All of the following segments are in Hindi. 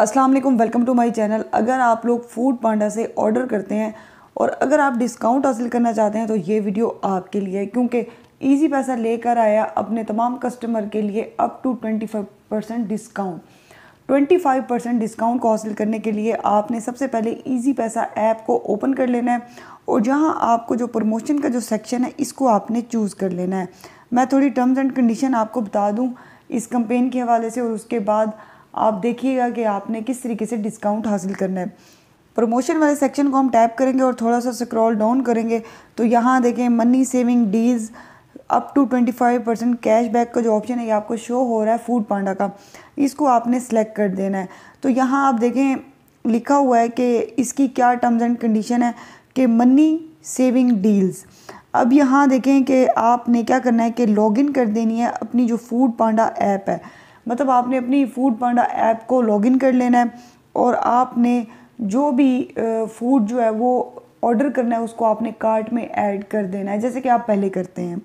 अस्सलाम वालेकुम वेलकम टू माय चैनल अगर आप लोग फूड पांडा से ऑर्डर करते हैं और अगर आप डिस्काउंट हासिल करना चाहते हैं तो ये वीडियो आपके लिए है क्योंकि ईजी पैसा लेकर आया अपने तमाम कस्टमर के लिए up to 25 percent discount 25 percent discount को हासिल करने के लिए आपने सबसे पहले ईजी पैसा ऐप को ओपन कर लेना है और जहाँ आपको जो प्रमोशन का जो सेक्शन है इसको आपने चूज़ कर लेना है मैं थोड़ी टर्म्स एंड कंडीशन आपको बता दूँ इस कंपेन के हवाले से और उसके बाद आप देखिएगा कि आपने किस तरीके से डिस्काउंट हासिल करना है प्रमोशन वाले सेक्शन को हम टैप करेंगे और थोड़ा सा स्क्रॉल डाउन करेंगे तो यहाँ देखें money saving deals up to 25 percent cashback का जो ऑप्शन है ये आपको शो हो रहा है फूड पांडा का इसको आपने सेलेक्ट कर देना है तो यहाँ आप देखें लिखा हुआ है कि इसकी क्या टर्म्स एंड कंडीशन है कि मनी सेविंग डील्स अब यहाँ देखें कि आपने क्या करना है कि लॉगिन कर देनी है अपनी जो फूड पांडा ऐप है मतलब आपने अपनी फूड पांडा ऐप को लॉगिन कर लेना है और आपने जो भी फूड जो है वो ऑर्डर करना है उसको आपने कार्ट में ऐड कर देना है जैसे कि आप पहले करते हैं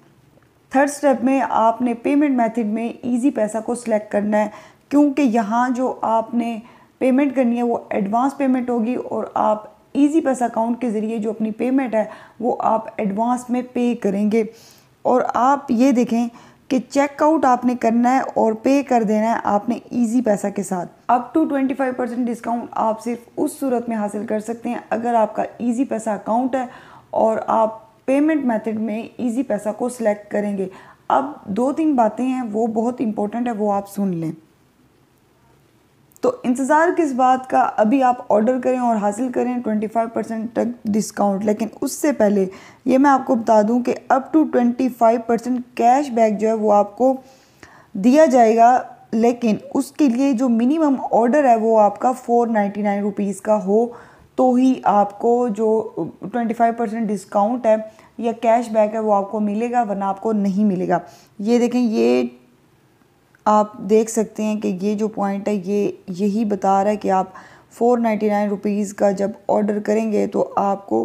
थर्ड स्टेप में आपने पेमेंट मेथड में इजी पैसा को सिलेक्ट करना है क्योंकि यहाँ जो आपने पेमेंट करनी है वो एडवांस पेमेंट होगी और आप इजी पैसा अकाउंट के ज़रिए जो अपनी पेमेंट है वो आप एडवांस में पे करेंगे और आप ये देखें कि चेकआउट आपने करना है और पे कर देना है आपने इजी पैसा के साथ अप टू 25 परसेंट डिस्काउंट आप सिर्फ उस सूरत में हासिल कर सकते हैं अगर आपका इजी पैसा अकाउंट है और आप पेमेंट मेथड में इजी पैसा को सिलेक्ट करेंगे अब दो तीन बातें हैं वो बहुत इंपॉर्टेंट है वो आप सुन लें तो इंतज़ार किस बात का अभी आप ऑर्डर करें और हासिल करें 25 परसेंट तक डिस्काउंट लेकिन उससे पहले ये मैं आपको बता दूं कि up to 25 percent cashback जो है वो आपको दिया जाएगा लेकिन उसके लिए जो मिनिमम ऑर्डर है वो आपका फ़ोर नाइन्टी नाइन रुपीज़ का हो तो ही आपको जो 25 परसेंट डिस्काउंट है या कैश बैक है वो आपको मिलेगा वरना आपको नहीं मिलेगा ये देखें ये आप देख सकते हैं कि ये जो पॉइंट है ये यही बता रहा है कि आप फ़ोर नाइन्टी नाइन रुपीज़ का जब ऑर्डर करेंगे तो आपको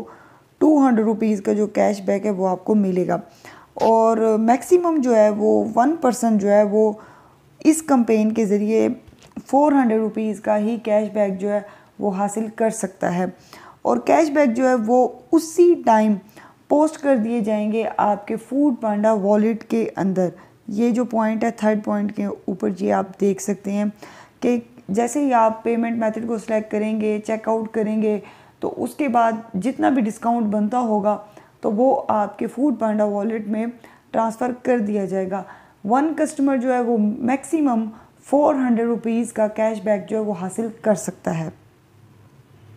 टू हंड्रेड रुपीज़ का जो कैश बैक है वो आपको मिलेगा और मैक्सिमम जो है वो वन परसेंट जो है वो इस कंपेन के ज़रिए फ़ोर हंड्रेड रुपीज़ का ही कैश बैक जो है वो हासिल कर सकता है और कैश बैक जो है वो उसी टाइम पोस्ट कर दिए जाएंगे आपके फूड पांडा वॉलेट के अंदर ये जो पॉइंट है थर्ड पॉइंट के ऊपर ये आप देख सकते हैं कि जैसे ही आप पेमेंट मेथड को सिलेक्ट करेंगे चेकआउट करेंगे तो उसके बाद जितना भी डिस्काउंट बनता होगा तो वो आपके फूड पांडा वॉलेट में ट्रांसफ़र कर दिया जाएगा वन कस्टमर जो है वो मैक्सिमम फोर हंड्रेड रुपीज़ का कैशबैक जो है वो हासिल कर सकता है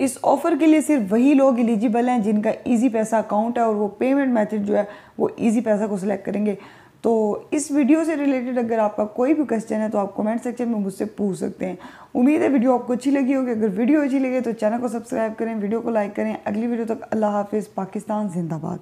इस ऑफ़र के लिए सिर्फ वही लोग एलिजिबल हैं जिनका इजी पैसा अकाउंट है और वो पेमेंट मेथड जो है वो इजी पैसा को सिलेक्ट करेंगे तो इस वीडियो से रिलेटेड अगर आपका कोई भी क्वेश्चन है तो आप कमेंट सेक्शन में मुझसे पूछ सकते हैं उम्मीद है वीडियो आपको अच्छी लगी होगी अगर वीडियो अच्छी लगे तो चैनल को सब्सक्राइब करें वीडियो को लाइक करें अगली वीडियो तक अल्लाह हाफिज़ पाकिस्तान जिंदाबाद